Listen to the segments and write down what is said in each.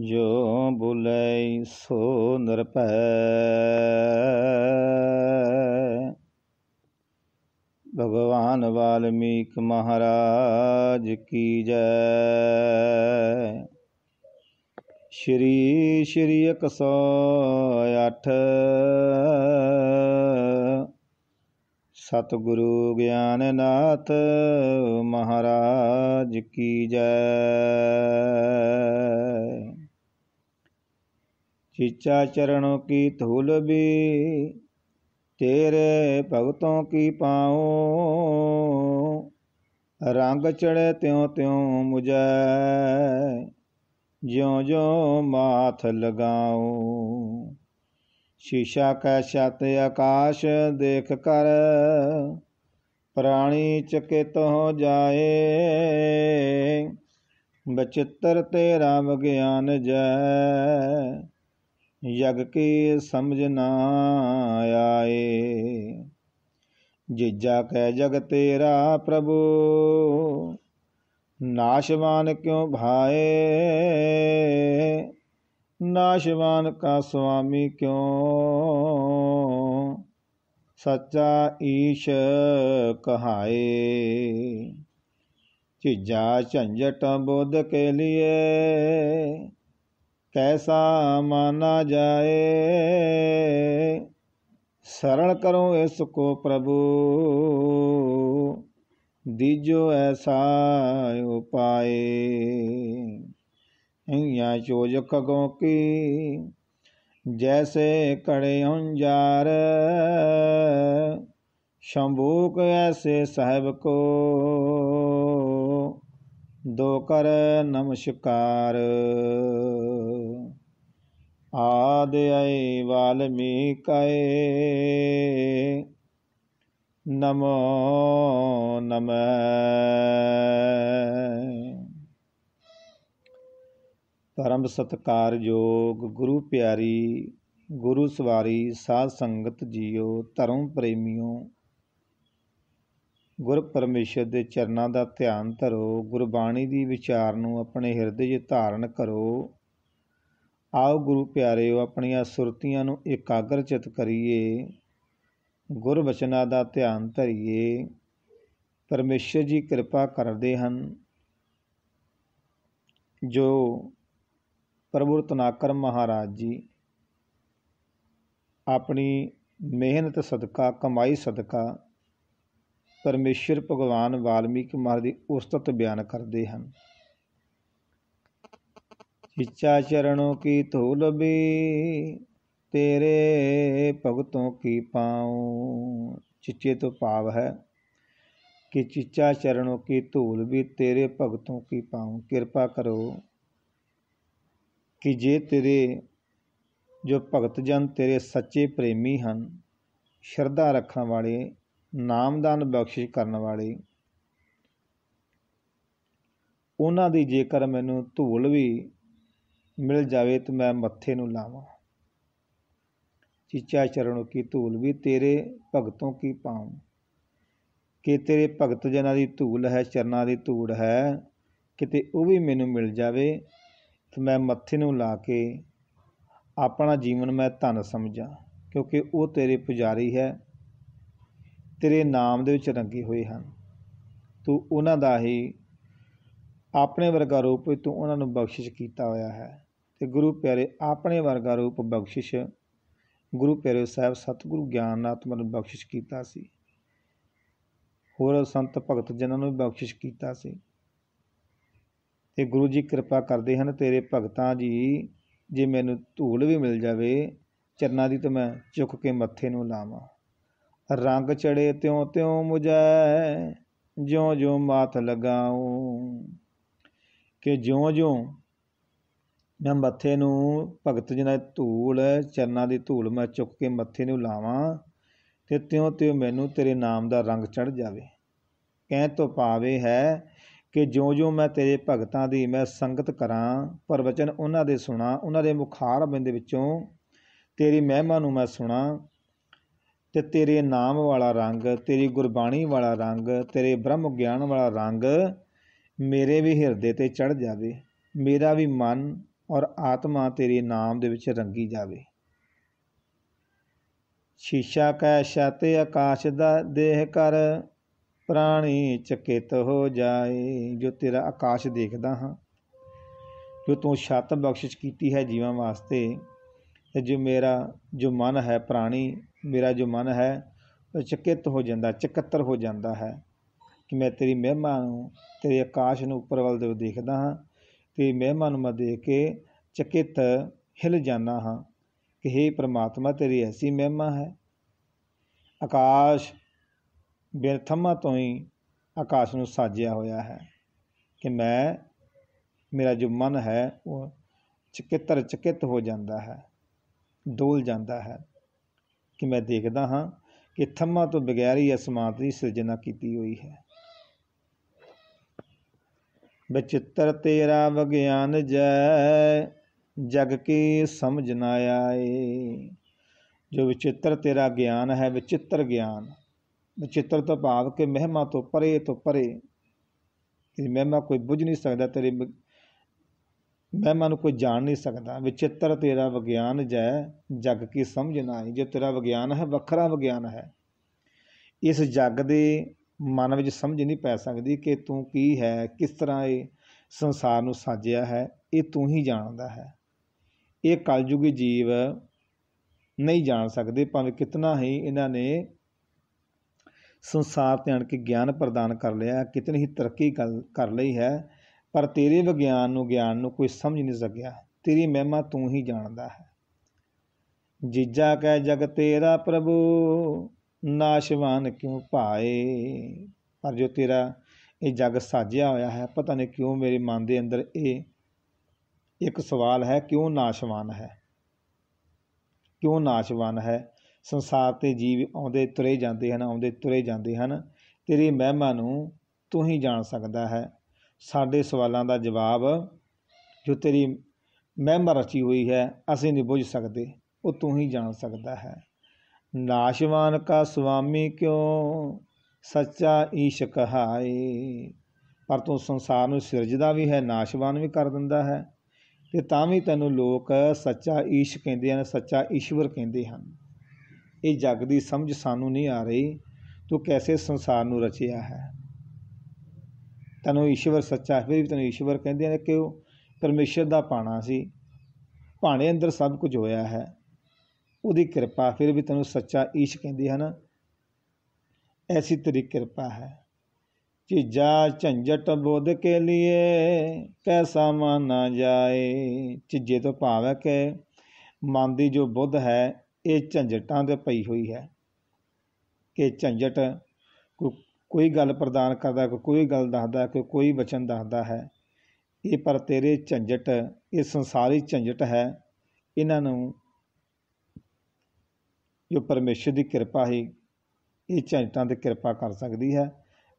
ਜੋ ਬੁਲੈ ਸੋ ਨਿਰਭੈ ਭਗਵਾਨ ਵਾਲਮੀਕ ਮਹਾਰਾਜ ਕੀ ਜੈ ਸ਼੍ਰੀ ਸ਼੍ਰੀ 108 ਸਤਿਗੁਰੂ ਗਿਆਨਨਾਥ ਮਹਾਰਾਜ ਕੀ ਜੈ ਚੀਚਾ ਚਰਣੋ ਕੀ ਧੂਲ ਵੀ ਤੇਰੇ ਭਗਤੋਂ ਕੀ ਪਾਉ ਰੰਗ ਚੜੇ ਤਿਉ ਤਿਉ ਮੁਝੈ ਜਿਉ ਜਿਉ ਮਾਥ ਲਗਾਉ ਸ਼ੀਸ਼ਾ ਕਾ ਛਤ ਆਕਾਸ਼ ਦੇਖ ਕਰ ਪ੍ਰਾਣੀ ਚਕਿਤ ਹੋ ਜਾਏ ਬਚਿੱਤਰ ਤੇਰਾ ਵਿਗਿਆਨ ਜੈ ਜਗ ਕੇ ਸਮਝ ਨਾ ਆਏ ਜਿਜਾ ਕਹਿ ਜਗ ਤੇਰਾ ਪ੍ਰਭੂ ਨਾਸ਼ਵਾਨ ਕਿਉ ਭਾਏ ਨਾਸ਼ਵਾਨ ਕਾ ਸੁਆਮੀ ਕਿਉ ਸੱਚਾ ਈਸ਼ ਕਹਾਏ ਜਿਜਾ ਝੰਜਟ ਬੁੱਧ ਕੇ ਲਿਏ ਕੈਸਾ ਮਾਨਾ ਜਾਏ ਸਰਣ ਕਰੋ ਇਸ ਕੋ ਪ੍ਰਭੂ ਦੀਜੋ ਐਸਾ ਉਪਾਏ ਇਹਿਆ ਜੋਜਕ ਕੋ ਕੀ ਜੈਸੇ ਕੜੇ ਹੰਜਾਰ ਸ਼ੰਭੂਕ ਐਸੇ ਸਹਿਬ ਕੋ ਦੋ ਕਰ ਨਮਸਕਾਰ ਆਦ ਵਾਲਮੀ ਵਾਲਮੀਕਾਏ ਨਮੋ ਨਮੈ ਪਰਮ ਸਤਕਾਰ ਜੋਗ ਗੁਰੂ ਪਿਆਰੀ ਗੁਰੂ ਸਵਾਰੀ ਸਾਧ ਸੰਗਤ ਜੀਓ ਧਰਮ ਪ੍ਰੇਮੀਓ ਗੁਰ ਪਰਮੇਸ਼ਰ ਦੇ ਚਰਨਾਂ ਦਾ ਧਿਆਨ ਧਰੋ ਗੁਰਬਾਣੀ ਦੀ ਵਿਚਾਰ ਨੂੰ ਆਪਣੇ ਹਿਰਦੇ 'ਚ ਧਾਰਨ ਕਰੋ ਆਓ ਗੁਰੂ ਪਿਆਰਿਓ ਆਪਣੀਆਂ ਸੁਰਤੀਆਂ ਨੂੰ ਇਕਾਗਰ ਚਿਤ ਕਰੀਏ ਗੁਰਬਚਨਾਂ ਦਾ ਧਿਆਨ ਧਰੀਏ ਪਰਮੇਸ਼ਰ ਜੀ ਕਿਰਪਾ ਕਰਦੇ ਹਨ ਜੋ ਪ੍ਰਭੂ ਤਨਾਕਰ ਮਹਾਰਾਜ ਜੀ ਆਪਣੀ ਮਿਹਨਤ ਸਦਕਾ ਕਮਾਈ ਸਦਕਾ ਪਰਮੇਸ਼ਰ ਭਗਵਾਨ ਵਾਲਮੀਕ ਮਹਾਰਾਜ ਦੀ ਉਸਤਤ ਬਿਆਨ ਕਰਦੇ ਹਨ ਇੱਛਾ ਚਰਣੋ ਕੀ ਧੂਲ ਬੀ ਤੇਰੇ ਭਗਤੋਂ ਕੀ ਪਾਉ ਚਿੱਚੇ ਤੋਂ ਭਾਵ ਹੈ ਕਿ ਚਿੱਚਾ ਚਰਣੋ ਕੀ ਧੂਲ ਵੀ ਤੇਰੇ ਭਗਤੋਂ ਕੀ ਪਾਉ ਕਿਰਪਾ ਕਰੋ ਕਿ ਜੇ ਤੇਰੇ ਜੋ ਭਗਤ ਜਨ ਤੇਰੇ ਸੱਚੇ ਪ੍ਰੇਮੀ ਹਨ ਸ਼ਰਧਾ ਰੱਖਣ ਵਾਲੇ ਨਾਮਦਾਨ ਬਖਸ਼ਿਸ਼ ਕਰਨ ਵਾਲੀ ਉਹਨਾਂ ਦੀ ਜੇਕਰ ਮੈਨੂੰ ਧੂਲ ਵੀ ਮਿਲ ਜਾਵੇ ਤਾਂ ਮੈਂ ਮੱਥੇ ਨੂੰ ਲਾਵਾਂ ਚੀਚਾ ਚਰਣੋਂ ਕੀ ਧੂਲ ਵੀ ਤੇਰੇ ਭਗਤੋਂ ਕੀ ਪਾਉ ਕਿ ਤੇਰੇ ਭਗਤ ਜਨਾਂ ਦੀ ਧੂਲ ਹੈ ਚਰਨਾਂ ਦੀ ਧੂੜ ਹੈ ਕਿਤੇ ਉਹ ਵੀ ਮੈਨੂੰ ਮਿਲ ਜਾਵੇ ਤਾਂ ਮੈਂ ਮੱਥੇ ਨੂੰ ਲਾ ਕੇ ਆਪਣਾ ਜੀਵਨ ਮੈਂ ਧਨ ਸਮਝਾਂ ਕਿਉਂਕਿ ਉਹ ਤੇਰੇ ਪੁਜਾਰੀ ਹੈ ਤੇਰੇ ਨਾਮ ਦੇ ਵਿੱਚ ਰੰਗੇ ਹੋਏ ਹਨ ਤੂੰ ਉਹਨਾਂ ਦਾ ਹੀ ਆਪਣੇ ਵਰਗਾ ਰੂਪ ਵਿੱਚ ਤੂੰ ਉਹਨਾਂ ਨੂੰ ਬਖਸ਼ਿਸ਼ ਕੀਤਾ ਹੋਇਆ ਹੈ ਤੇ ਗੁਰੂ ਪਿਆਰੇ ਆਪਣੇ ਵਰਗਾ ਰੂਪ ਬਖਸ਼ਿਸ਼ ਗੁਰੂ ਪਿਆਰੇ ਸਾਹਿਬ ਸਤਿਗੁਰੂ ਗਿਆਨਨਾਤਮ ਮਨ ਬਖਸ਼ਿਸ਼ ਕੀਤਾ ਸੀ ਹੋਰ ਸੰਤ ਭਗਤ ਜਿਨ੍ਹਾਂ ਨੂੰ ਬਖਸ਼ਿਸ਼ ਕੀਤਾ ਸੀ ਤੇ ਗੁਰੂ ਜੀ ਕਿਰਪਾ ਕਰਦੇ ਹਨ ਤੇਰੇ ਭਗਤਾਂ ਜੀ ਜੇ ਮੈਨੂੰ ਧੂਲ ਵੀ ਮਿਲ ਜਾਵੇ ਚਰਨਾਂ ਦੀ ਤਾਂ ਮੈਂ ਚੁੱਕ ਕੇ ਮੱਥੇ ਨੂੰ ਲਾਵਾਂ ਰੰਗ ਚੜੇ ਤਿਉ ਤਿਉ ਮੁਜੈ ਜਿਉ ਜਿਉ ਮਾਥ ਲਗਾਉ ਕਿ ਜਿਉ ਜਿਉ ਮੈਂ ਮੱਥੇ ਨੂੰ ਭਗਤ ਜਨਾ ਦੀ ਧੂਲ ਚਰਨਾਂ ਦੀ ਧੂਲ ਮੈਂ ਚੁੱਕ ਕੇ ਮੱਥੇ ਨੂੰ ਲਾਵਾਂ ਤੇ ਤਿਉ ਤਿਉ ਮੈਨੂੰ ਤੇਰੇ ਨਾਮ ਦਾ ਰੰਗ ਚੜ ਜਾਵੇ ਕਹਿ ਤੋ ਪਾਵੇ ਹੈ ਕਿ ਜਿਉਂ-ਜਿਉਂ ਮੈਂ ਤੇਰੇ ਭਗਤਾਂ ਦੀ ਮੈਂ ਸੰਗਤ ਕਰਾਂ ਪਰ ਵਚਨ ਉਹਨਾਂ ਦੇ ਸੁਣਾ ਉਹਨਾਂ ਦੇ ਮੁਖਾਰਬਿੰਦ ਵਿੱਚੋਂ ਤੇਰੀ ਮਹਿਮਾ ਨੂੰ ਮੈਂ ਸੁਣਾ ਤੇ ਤੇਰੇ ਨਾਮ ਵਾਲਾ ਰੰਗ ਤੇਰੀ ਗੁਰਬਾਣੀ ਵਾਲਾ ਰੰਗ ਤੇਰੇ ਬ੍ਰਹਮ ਗਿਆਨ ਵਾਲਾ ਰੰਗ ਮੇਰੇ ਵੀ ਹਿਰਦੇ ਤੇ ਚੜ ਜਾਵੇ ਮੇਰਾ ਵੀ ਮਨ ਔਰ ਆਤਮਾ ਤੇਰੇ ਨਾਮ ਦੇ ਵਿੱਚ ਰੰਗੀ ਜਾਵੇ ਸ਼ੀਸ਼ਾ ਕੈ ਛਤ ਆਕਾਸ਼ ਦਾ ਦੇਹ ਕਰ ਪ੍ਰਾਣੀ ਚਕਿਤ ਹੋ ਜਾਏ ਜੋ ਤੇਰਾ ਆਕਾਸ਼ ਦੇਖਦਾ ਹਾਂ ਜੋ ਤੂੰ ਛਤ ਬਖਸ਼ਿਸ਼ ਕੀਤੀ ਹੈ ਜੀਵਾਂ ਵਾਸਤੇ ਤੇ ਜੋ ਮੇਰਾ ਜੋ ਮਨ ਹੈ ਪ੍ਰਾਣੀ ਮੇਰਾ ਜੋ ਮਨ ਹੈ ਉਹ ਚਕਿਤ ਹੋ ਜਾਂਦਾ ਚਕੱਤਰ ਹੋ ਜਾਂਦਾ ਹੈ ਕਿ ਮੈਂ ਤੇਰੀ ਮਹਿਮਾ ਨੂੰ ਤੇਰੇ ਆਕਾਸ਼ ਨੂੰ ਉੱਪਰ ਵੱਲ ਦੇ ਦੇਖਦਾ ਹਾਂ ਤੇ ਮਹਿਮਾ ਨੂੰ ਮੈਂ ਦੇਖ ਕੇ ਚਕਿਤ ਹਿਲ ਜਾਂਦਾ ਹਾਂ ਕਿ हे ਪ੍ਰਮਾਤਮਾ ਤੇਰੀ ਐਸੀ ਮਹਿਮਾ ਹੈ ਆਕਾਸ਼ ਬਿਰਥਮਾ ਤੋਂ ਹੀ ਆਕਾਸ਼ ਨੂੰ ਸਾਜਿਆ ਹੋਇਆ ਹੈ ਕਿ ਮੈਂ ਮੇਰਾ ਜੋ ਮਨ ਹੈ ਉਹ ਚਕਿੱਤਰ ਚਕਿਤ ਹੋ ਜਾਂਦਾ ਹੈ ਡੋਲ ਜਾਂਦਾ ਹੈ ਕਿ ਮੈਂ ਦੇਖਦਾ ਹਾਂ ਕਿ ਥੰਮਾ ਤੋਂ ਬਗੈਰ ਹੀ ਅਸਮਾਨ ਦੀ ਸਿਰਜਣਾ ਕੀਤੀ ਹੋਈ ਹੈ ਬਚਿੱਤਰ ਤੇਰਾ ਵਿਗਿਆਨ ਜੈ ਜਗ ਕੀ ਸਮਝ ਨਾ ਆਏ ਜੋ ਵਿਚਿੱਤਰ ਤੇਰਾ ਗਿਆਨ ਹੈ ਵਿਚਿੱਤਰ ਗਿਆਨ ਵਿਚਿੱਤਰ ਤੋਂ ਭਾਵ ਕਿ ਮਹਿਮਾ ਤੋਂ ਪਰੇ ਤੋਂ ਪਰੇ ਤੇਰੀ ਮਹਿਮਾ ਕੋਈ ਬੁੱਝ ਨਹੀਂ ਸਕਦਾ ਤੇਰੇ ਮਹਿਮਾ ਨੂੰ ਕੋਈ ਜਾਣ ਨਹੀਂ ਸਕਦਾ ਵਿਚਿੱਤਰ ਤੇਰਾ ਵਿਗਿਆਨ ਜੈ ਜਗ ਕੀ ਸਮਝ ਨਾ ਆਈ ਜੋ ਤੇਰਾ ਵਿਗਿਆਨ ਹੈ ਵੱਖਰਾ ਵਿਗਿਆਨ ਹੈ ਇਸ ਜਗ ਦੇ ਮਨ ਵਿੱਚ ਸਮਝ ਨਹੀਂ ਪੈ ਸਕਦੀ ਕਿ ਤੂੰ ਕੀ ਹੈ ਕਿਸ ਤਰ੍ਹਾਂ ਇਹ ਸੰਸਾਰ ਨੂੰ ਸਾਜਿਆ ਹੈ ਇਹ ਤੂੰ ਹੀ ਜਾਣਦਾ ਹੈ ਇਹ ਕਲਯੁਗੀ ਜੀਵ ਨਹੀਂ ਜਾਣ ਸਕਦੇ ਭਾਵੇਂ ਕਿਤਨਾ ਹੀ ਇਹਨਾਂ ਨੇ ਸੰਸਾਰ ਤੇ ਅਣਕੇ ਗਿਆਨ ਪ੍ਰਦਾਨ ਕਰ ਲਿਆ ਕਿਤਨੀ ਹੀ ਤਰੱਕੀ ਕਰ ਲਈ ਹੈ ਪਰ ਤੇਰੇ ਵਿਗਿਆਨ ਨੂੰ ਗਿਆਨ ਨੂੰ ਕੋਈ ਸਮਝ ਨਹੀਂ ਸਕਿਆ ਤੇਰੀ ਮਹਿਮਾ ਤੂੰ ਹੀ ਜਾਣਦਾ ਹੈ ਜੀਜਾ ਕਹਿ ਜਗ ਤੇਰਾ ਪ੍ਰਭੂ ਨਾਸ਼ਵਾਨ ਕਿਉਂ ਭਾਏ ਪਰ ਜੋ ਤੇਰਾ ਇਹ ਜਗ ਸਾਜਿਆ ਹੋਇਆ ਹੈ ਪਤਾ ਨਹੀਂ ਕਿਉਂ ਮੇਰੇ ਮਨ ਦੇ ਅੰਦਰ ਇਹ ਇੱਕ ਸਵਾਲ ਹੈ ਕਿਉਂ ਨਾਸ਼ਵਾਨ ਹੈ ਕਿਉਂ ਨਾਸ਼ਵਾਨ ਹੈ ਸੰਸਾਰ ਤੇ ਜੀਵ ਆਉਂਦੇ ਤੁਰੇ ਜਾਂਦੇ ਹਨ ਆਉਂਦੇ ਤੁਰੇ ਜਾਂਦੇ ਹਨ ਤੇਰੀ ਮਹਿਮਾ ਨੂੰ ਤੂੰ ਹੀ ਜਾਣ ਸਕਦਾ ਹੈ ਸਾਡੇ ਸਵਾਲਾਂ ਦਾ ਜਵਾਬ ਜੋ ਤੇਰੀ ਮਹਿਮਾ ਰਚੀ ਹੋਈ ਹੈ ਅਸੀਂ ਨਹੀਂ ਬੁੱਝ ਸਕਦੇ ਉਹ ਤੂੰ ਹੀ ਜਾਣ ਸਕਦਾ ਹੈ ਨਾਸ਼ਵਾਨ ਕਾ ਸੁਆਮੀ ਕਿਉ ਸੱਚਾ ਈਸ਼ ਕਹਾਏ ਪਰ ਤੂੰ ਸੰਸਾਰ ਨੂੰ ਸਿਰਜਦਾ ਵੀ ਹੈ ਨਾਸ਼ਵਾਨ ਵੀ ਕਰ ਦਿੰਦਾ ਹੈ ਤੇ ਤਾਂ ਵੀ ਤੈਨੂੰ ਲੋਕ ਸੱਚਾ ਈਸ਼ ਕਹਿੰਦੇ ਹਨ ਸੱਚਾ ਈਸ਼ਵਰ ਕਹਿੰਦੇ ਹਨ ਇਹ ਜਗ ਦੀ ਸਮਝ ਸਾਨੂੰ ਨਹੀਂ ਆ ਰਹੀ ਤੂੰ ਕੈਸੇ ਸੰਸਾਰ ਨੂੰ ਰਚਿਆ ਹੈ ਤੈਨੂੰ ਈਸ਼ਵਰ ਸੱਚਾ ਹੈ ਫਿਰ ਵੀ ਤੈਨੂੰ ਈਸ਼ਵਰ ਕਹਿੰਦੇ ਨੇ ਕਿ ਉਹ ਪਰਮੇਸ਼ਰ ਦਾ ਪਾਣਾ ਸੀ ਭਾਣੇ ਅੰਦਰ ਸਭ ਕੁਝ ਹੋਇਆ ਹੈ ਉਹਦੀ ਕਿਰਪਾ ਫਿਰ ਵੀ ਤੈਨੂੰ ਸੱਚਾ ਈਸ਼ ਕਹਿੰਦੇ ਹਨ ਐਸੀ ਤੇਰੀ ਕਿਰਪਾ ਹੈ ਚੀਜਾ ਝੰਜਟ ਬੋਧ ਕੇ ਲਿਏ ਕੈਸਾ ਮਾਨਾ ਜਾਏ ਚੀਜੇ ਤੋਂ ਭਾਵਕ ਹੈ ਕਿ ਮਨ ਦੀ ਜੋ ਬੁੱਧ ਹੈ ਇਹ ਝੰਜਟਾਂ ਤੇ ਪਈ ਹੋਈ ਹੈ ਕਿ ਝੰਜਟ ਕੋਈ ਗੱਲ ਪ੍ਰਦਾਨ ਕਰਦਾ ਕੋਈ ਕੋਈ ਗੱਲ ਦੱਸਦਾ ਕੋਈ ਕੋਈ ਬਚਨ ਦੱਸਦਾ ਹੈ ਇਹ ਪਰ ਤੇਰੇ ਝੰਜਟ ਇਹ ਸੰਸਾਰੀ ਝੰਜਟ ਹੈ ਇਹਨਾਂ ਨੂੰ ਜੋ ਪਰਮੇਸ਼ਰ ਦੀ ਕਿਰਪਾ ਹੈ ਇਹ ਝੰਜਟਾਂ ਤੇ ਕਿਰਪਾ ਕਰ ਸਕਦੀ ਹੈ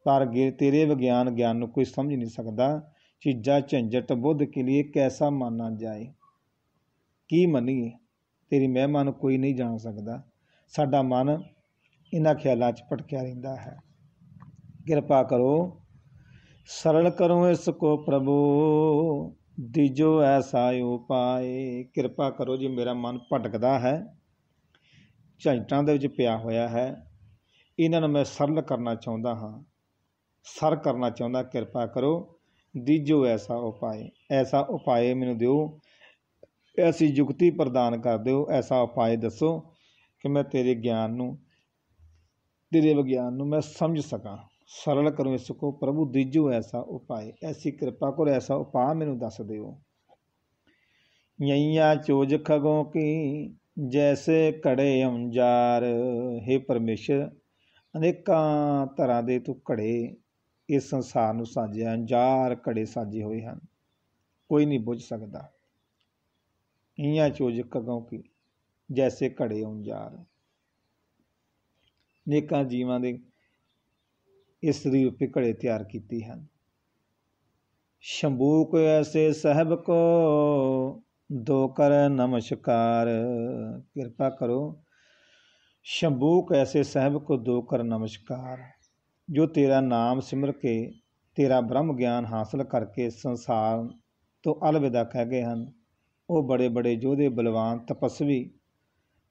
ਪਰ ਤੇਰੇ ਵਿਗਿਆਨ ਗਿਆਨ ਨੂੰ ਕੋਈ ਸਮਝ ਨਹੀਂ ਸਕਦਾ ਚੀਜ਼ਾਂ ਝੰਜਟ ਬੁੱਧ ਕੇ ਲਈ ਕਿਹਦਾ ਮਾਨਾ ਜਾਏ ਕੀ ਮੰਨੀਏ ਤੇਰੀ ਮਹਿਮਾ ਨੂੰ ਕੋਈ ਨਹੀਂ ਜਾਣ ਸਕਦਾ ਸਾਡਾ ਮਨ ਇਹਨਾਂ ਖਿਆਲਾਂ 'ਚ ਭਟਕਿਆ ਰਹਿੰਦਾ ਹੈ ਕਿਰਪਾ ਕਰੋ ਸਰਲ ਕਰੋ ਇਸ ਕੋ ਪ੍ਰਭੂ ਦੀਜੋ ਐਸਾ ਉਪਾਏ ਕਿਰਪਾ ਕਰੋ ਜੀ ਮੇਰਾ ਮਨ ਭਟਕਦਾ ਹੈ ਝੰਟਾਂ ਦੇ ਵਿੱਚ ਪਿਆ ਹੋਇਆ ਹੈ ਇਹਨਾਂ ਨੂੰ ਮੈਂ ਸਰਲ ਕਰਨਾ ਚਾਹੁੰਦਾ ਹਾਂ ਸਰ ਕਰਨਾ ਚਾਹੁੰਦਾ ਕਿਰਪਾ ਕਰੋ ਦੀਜੋ ਐਸਾ ਉਪਾਏ ਐਸਾ ਉਪਾਏ ਮੈਨੂੰ ਦਿਓ ਐਸੀ ਯੁਕਤੀ ਪ੍ਰਦਾਨ ਕਰ ਦਿਓ ਐਸਾ ਉਪਾਏ ਦੱਸੋ ਕਿ ਮੈਂ ਤੇਰੇ ਗਿਆਨ ਨੂੰ ਤੇਰੇ ਵਿਗਿਆਨ ਨੂੰ ਮੈਂ ਸਮਝ ਸਕਾਂ ਸਰਲ ਕਰੋ ਇਸ ਕੋ ਪ੍ਰਭੂ ਦੀਜੋ ਐਸਾ ਉਪਾਏ ਐਸੀ ਕਿਰਪਾ ਕਰ ਐਸਾ ਉਪਾ ਮੈਨੂੰ ਦੱਸ ਦਿਓ ਯਈਆ ਚੋਜ ਖਗੋ ਕੀ ਜੈਸੇ ਕੜੇ ਅੰਜਾਰ ਹੈ ਪਰਮੇਸ਼ਰ ਅਨੇਕਾਂ ਤਰ੍ਹਾਂ ਦੇ ਤੂੰ ਘੜੇ ਇਸ ਸੰਸਾਰ ਨੂੰ ਸਾਜਿਆ ਅੰਜਾਰ ਘੜੇ ਸਾਜੇ ਹੋਏ ਹਨ ਕੋਈ ਨਹੀਂ ਬੁੱਝ ਸਕਦਾ ਇਆਂ ਚੋਜ ਕਗੋਂ ਕੀ ਜੈਸੇ ਘੜੇ ਅੰਜਾਰ ਨੇਕਾਂ ਜੀਵਾਂ ਦੇ ਇਸਤਰੀ ਉਪੇ ਘੜੇ ਤਿਆਰ ਕੀਤੀ ਹਨ ਸ਼ੰਭੂਕ ਐਸੇ ਸਹਿਬ ਕੋ ਦੋ ਕਰ ਨਮਸਕਾਰ ਕਿਰਪਾ ਕਰੋ ਸ਼ੰਭੂਕ ਐਸੇ ਸਹਿਬ ਕੋ ਦੋ ਕਰ ਨਮਸਕਾਰ ਜੋ ਤੇਰਾ ਨਾਮ ਸਿਮਰ ਕੇ ਤੇਰਾ ਬ੍ਰਹਮ ਗਿਆਨ ਹਾਸਲ ਕਰਕੇ ਸੰਸਾਰ ਤੋਂ ਅਲਵਿਦਾ ਕਹਿ ਗਏ ਹਨ ਉਹ ਬੜੇ ਬੜੇ ਯੋਧੇ ਬਲਵਾਨ ਤਪਸਵੀ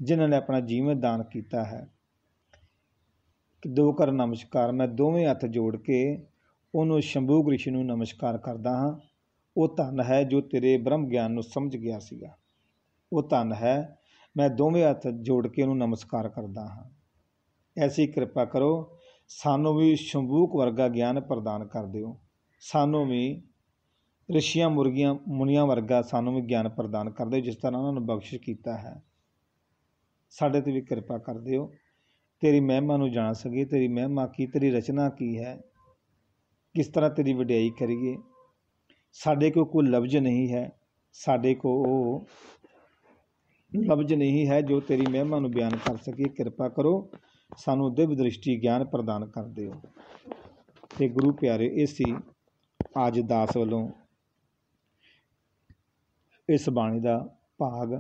ਜਿਨ੍ਹਾਂ ਨੇ ਆਪਣਾ ਜੀਵਨ ਦਾਨ ਕੀਤਾ ਹੈ ਕਿ ਦੋ ਕਰ ਨਮਸਕਾਰ ਮੈਂ ਦੋਵੇਂ ਹੱਥ ਜੋੜ ਕੇ ਉਹਨੂੰ ਸ਼ੰਭੂ ਗ੍ਰਿਸ਼ ਨੂੰ ਨਮਸਕਾਰ ਕਰਦਾ ਹਾਂ ਉਹ ਧੰਨ ਹੈ ਜੋ ਤੇਰੇ ਬ੍ਰਹਮ ਗਿਆਨ ਨੂੰ ਸਮਝ ਗਿਆ ਸੀਗਾ ਉਹ ਧੰਨ ਹੈ ਮੈਂ ਦੋਵੇਂ ਹੱਥ ਜੋੜ ਕੇ ਉਹਨੂੰ ਨਮਸਕਾਰ ਕਰਦਾ ਹਾਂ ਐਸੀ ਕਿਰਪਾ ਕਰੋ ਸਾਨੂੰ ਵੀ ਸ਼ੰਭੂਕ ਵਰਗਾ ਗਿਆਨ ਪ੍ਰਦਾਨ ਕਰ ਦਿਓ ਸਾਨੂੰ ਵੀ ਰਿਸ਼ੀਆਂ ਮੁਰਗੀਆਂ ਮੁਨੀਆਂ ਵਰਗਾ ਸਾਨੂੰ ਵੀ ਗਿਆਨ ਪ੍ਰਦਾਨ ਕਰ ਦਿਓ ਜਿਸ ਤਰ੍ਹਾਂ ਉਹਨਾਂ ਨੂੰ ਬਖਸ਼ਿਸ਼ ਕੀਤਾ ਹੈ ਸਾਡੇ ਤੇ ਵੀ ਕਿਰਪਾ ਕਰ ਦਿਓ ਤੇਰੀ ਮਹਿਮਾ ਨੂੰ ਜਾਣ ਸਕੀਏ ਤੇਰੀ ਮਹਿਮਾ ਕੀ ਤੇਰੀ ਰਚਨਾ ਕੀ ਹੈ ਕਿਸ ਤਰ੍ਹਾਂ ਤੇਰੀ ਵਡਿਆਈ ਕਰੀਏ ਸਾਡੇ ਕੋਲ ਕੋਈ ਲਫ਼ਜ਼ ਨਹੀਂ ਹੈ ਸਾਡੇ ਕੋਲ ਲਫ਼ਜ਼ ਨਹੀਂ ਹੈ ਜੋ ਤੇਰੀ ਮਹਿਮਾ ਨੂੰ ਬਿਆਨ ਕਰ ਸਕੇ ਕਿਰਪਾ ਕਰੋ ਸਾਨੂੰ ਦਿਵ ਦ੍ਰਿਸ਼ਟੀ ਗਿਆਨ ਪ੍ਰਦਾਨ ਕਰ ਦਿਓ ਤੇ ਗੁਰੂ ਪਿਆਰੇ ਇਸੀ ਅੱਜ ਦਾਸ ਵੱਲੋਂ ਇਸ ਬਾਣੀ ਦਾ ਭਾਗ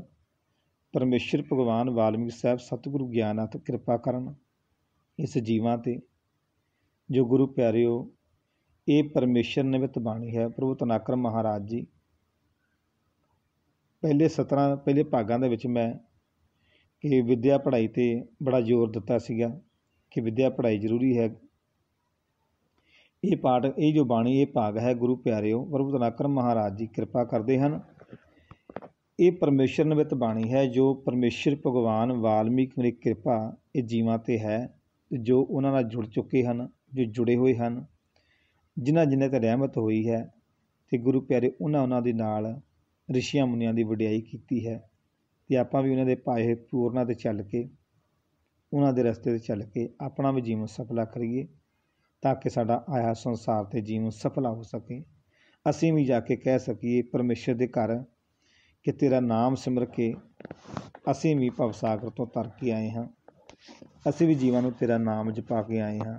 ਪਰਮੇਸ਼ਰ ਭਗਵਾਨ ਵਾਲਮੀਕ ਸਾਹਿਬ ਸਤਿਗੁਰੂ ਗਿਆਨਾਤ ਕਿਰਪਾ ਕਰਨ ਇਸ ਜੀਵਾਂ ਤੇ ਜੋ ਗੁਰੂ ਪਿਆਰਿਓ ਇਹ ਪਰਮੇਸ਼ਰ ਨਿਵਤ ਬਾਣੀ ਹੈ ਪ੍ਰਭੂ ਤਨਾਕਰ ਮਹਾਰਾਜ ਜੀ ਪਹਿਲੇ 17 ਪਹਿਲੇ ਭਾਗਾਂ ਦੇ ਵਿੱਚ ਮੈਂ ਕਿ ਵਿਦਿਆ ਪੜ੍ਹਾਈ ਤੇ ਬੜਾ ਜ਼ੋਰ ਦਿੱਤਾ ਸੀਗਾ ਕਿ ਵਿਦਿਆ ਪੜ੍ਹਾਈ ਜ਼ਰੂਰੀ ਹੈ ਇਹ ਪਾਠ ਇਹ ਜੋ ਬਾਣੀ ਇਹ ਭਾਗ ਹੈ ਗੁਰੂ ਪਿਆਰਿਓ ਪ੍ਰਭੂ ਤਨਾਕਰ ਮਹਾਰਾਜ ਜੀ ਕਿਰਪਾ ਕਰਦੇ ਹਨ ਇਹ ਪਰਮੇਸ਼ਰ ਨਿਮਿਤ ਬਾਣੀ ਹੈ ਜੋ ਪਰਮੇਸ਼ਰ ਭਗਵਾਨ ਵਾਲਮੀਕ ਦੀ ਕਿਰਪਾ ਇਹ ਜੀਵਾਂ ਤੇ ਹੈ ਜੋ ਉਹਨਾਂ ਨਾਲ ਜੁੜ ਚੁੱਕੇ ਹਨ ਜੋ ਜੁੜੇ ਹੋਏ ਹਨ ਜਿਨ੍ਹਾਂ ਜਿਨ੍ਹਾਂ ਤੇ ਰਹਿਮਤ ਹੋਈ ਹੈ ਤੇ ਗੁਰੂ ਪਿਆਰੇ ਉਹਨਾਂ ਉਹਨਾਂ ਦੇ ਨਾਲ ਰਿਸ਼ੀਆਂ ਮੁਨੀਆਂ ਦੀ ਵਡਿਆਈ ਕੀਤੀ ਹੈ ਤੇ ਆਪਾਂ ਵੀ ਉਹਨਾਂ ਦੇ ਪਾਏ ਹੋਏ ਪੂਰਨਾਂ ਤੇ ਚੱਲ ਕੇ ਉਹਨਾਂ ਦੇ ਰਸਤੇ ਤੇ ਚੱਲ ਕੇ ਆਪਣਾ ਵੀ ਜੀਵਨ ਸਫਲਾ ਕਰੀਏ ਤਾਂ ਕਿ ਸਾਡਾ ਆਇਆ ਸੰਸਾਰ ਤੇ ਜੀਵਨ ਸਫਲਾ ਹੋ ਸਕੇ ਅਸੀਂ ਵੀ ਜਾ ਕੇ ਕਹਿ ਸਕੀਏ ਪਰਮੇਸ਼ਰ ਦੇ ਘਰ ਕਿ ਤੇਰਾ ਨਾਮ ਸਿਮਰ ਕੇ ਅਸੀਂ ਵੀ ਭਵ ਸਾਗਰ ਤੋਂ ਤਰ ਕੇ ਆਏ ਹਾਂ ਅਸੀਂ ਵੀ ਜੀਵਾਂ ਨੂੰ ਤੇਰਾ ਨਾਮ ਜਪਾ ਕੇ ਆਏ ਹਾਂ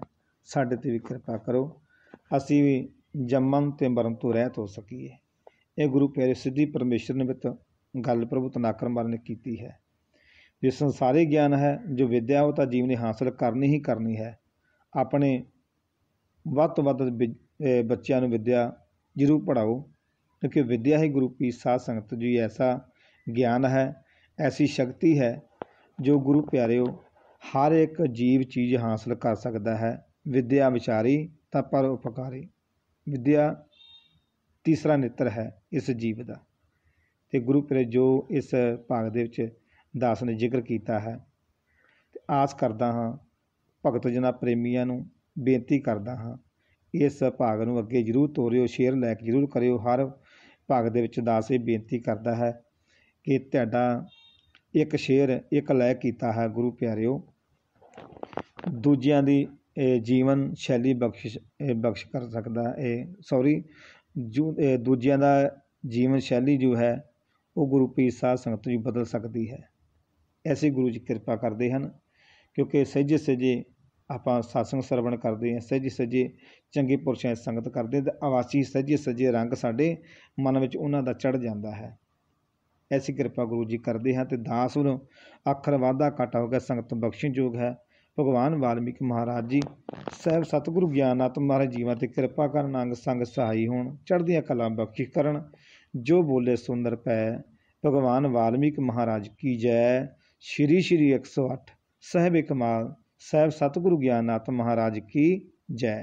ਸਾਡੇ ਤੇ ਵੀ ਕਿਰਪਾ ਕਰੋ ਅਸੀਂ ਵੀ ਜੰਮਨ ਤੇ ਮਰਨ ਤੋਂ ਰਹਿਤ ਹੋ ਸਕੀਏ ਇਹ ਗੁਰੂ ਪਿਆਰੇ ਸਿੱਧੀ ਪਰਮੇਸ਼ਰ ਨੇ ਵਿਤ ਗੱਲ ਪ੍ਰਭੂ ਤਨਾਕਰ ਮਾਰ ਨੇ ਕੀਤੀ ਹੈ ਜੇ ਸੰਸਾਰੀ ਗਿਆਨ ਹੈ ਜੋ ਵਿਦਿਆ ਉਹ ਤਾਂ ਜੀਵ ਨੇ ਹਾਸਲ ਕਰਨੀ ਹੀ ਕਰਨੀ ਹੈ ਆਪਣੇ ਵੱਤ ਵੱਤ ਬੱਚਿਆਂ ਨੂੰ ਵਿਦਿਆ ਜ਼ਰੂਰ ਪੜਾਓ ਕਿਉਂਕਿ ਵਿਦਿਆ ਹੀ ਗੁਰੂ ਪੀਰ ਸਾਧ ਸੰਗਤ ਜੀ ਐਸਾ ਗਿਆਨ ਹੈ ਐਸੀ ਸ਼ਕਤੀ ਹੈ ਜੋ ਗੁਰੂ ਪਿਆਰਿਓ ਹਰ ਇੱਕ ਜੀਵ ਚੀਜ਼ ਹਾਸਲ ਕਰ ਸਕਦਾ ਹੈ ਵਿਦਿਆ ਵਿਚਾਰੀ ਤਾਂ ਪਰ ਉਪਕਾਰੀ ਵਿਦਿਆ ਤੀਸਰਾ ਨੇਤਰ ਹੈ ਇਸ ਜੀਵ ਦਾ ਤੇ ਗੁਰੂ ਪਿਆਰੇ ਜੋ ਇਸ ਭਾਗ ਦੇ ਵਿੱਚ ਦਾਸ ਨੇ ਜ਼ਿਕਰ ਕੀਤਾ ਹੈ ਤੇ ਆਸ ਕਰਦਾ ਹਾਂ ਭਗਤ ਜਨਾ ਪ੍ਰੇਮੀਆਂ ਨੂੰ ਬੇਨਤੀ ਕਰਦਾ ਹਾਂ ਇਸ ਭਾਗ ਨੂੰ ਅੱਗੇ ਜ਼ਰੂਰ ਤੋਰਿਓ ਸ਼ੇਅਰ ਲੈ ਕੇ ਜ਼ਰੂਰ ਕਰਿਓ ਹਰ ਭਾਗ ਦੇ ਵਿੱਚ ਦਾਸ ਇਹ ਬੇਨਤੀ ਕਰਦਾ ਹੈ ਕਿ ਤੁਹਾਡਾ ਇੱਕ ਸ਼ੇਰ ਇੱਕ ਲੈ ਕੀਤਾ ਹੈ ਗੁਰੂ ਪਿਆਰਿਓ ਦੂਜਿਆਂ ਦੀ ਜੀਵਨ ਸ਼ੈਲੀ ਬਖਸ਼ ਬਖਸ਼ ਕਰ ਸਕਦਾ ਹੈ ਸੌਰੀ ਦੂਜਿਆਂ ਦਾ ਜੀਵਨ ਸ਼ੈਲੀ ਜੋ ਹੈ ਉਹ ਗੁਰੂ ਪੀਰ ਸਾਹਿਬ ਸੰਗਤ ਜੀ ਬਦਲ ਸਕਦੀ ਹੈ ਐਸੇ ਗੁਰੂ ਜੀ ਕਿਰਪਾ ਕਰਦੇ ਹਨ ਕਿਉਂਕਿ ਸਹਿਜੇ ਸਹਿਜੇ ਆਪਾਂ satsang ਸਰਵਣ ਕਰਦੇ ਹਾਂ ਸਹਿਜੇ ਸਜੇ ਚੰਗੇ ਪੁਰਸ਼ਾਂ ਦੀ ਸੰਗਤ ਕਰਦੇ ਤਾਂ ਆਵਾਸੀ ਸਹਿਜੇ ਸਜੇ ਰੰਗ ਸਾਡੇ ਮਨ ਵਿੱਚ ਉਹਨਾਂ ਦਾ ਚੜ ਜਾਂਦਾ ਹੈ ਐਸੀ ਕਿਰਪਾ ਗੁਰੂ ਜੀ ਕਰਦੇ ਹਾਂ ਤੇ ਦਾਸ ਨੂੰ ਅਖਰ ਵਾਦਾ ਘਾਟਾ ਹੋ ਗਿਆ ਸੰਗਤ ਬਖਸ਼ਣਯੋਗ ਹੈ ਭਗਵਾਨ ਵਾਲਮੀਕ ਮਹਾਰਾਜ ਜੀ ਸਹਿਬ ਸਤਿਗੁਰੂ ਗਿਆਨਾਤ ਮਹਾਰਾਜ ਜੀਵਾਂ ਤੇ ਕਿਰਪਾ ਕਰਨ ਅੰਗ ਸੰਗ ਸਹਾਈ ਹੋਣ ਚੜਦੀਆਂ ਕਲਾ ਬਖਸ਼ਿਸ਼ ਕਰਨ ਜੋ ਬੋਲੇ ਸੁੰਦਰ ਪੈ ਭਗਵਾਨ ਵਾਲਮੀਕ ਮਹਾਰਾਜ ਕੀ ਜੈ ਸ਼੍ਰੀ ਸ਼੍ਰੀ 108 ਸਹਿਬ ਕਮਾਲ ਸਾਹਿਬ ਸਤਿਗੁਰੂ ਗਿਆਨਨਾਥ ਮਹਾਰਾਜ ਕੀ ਜੈ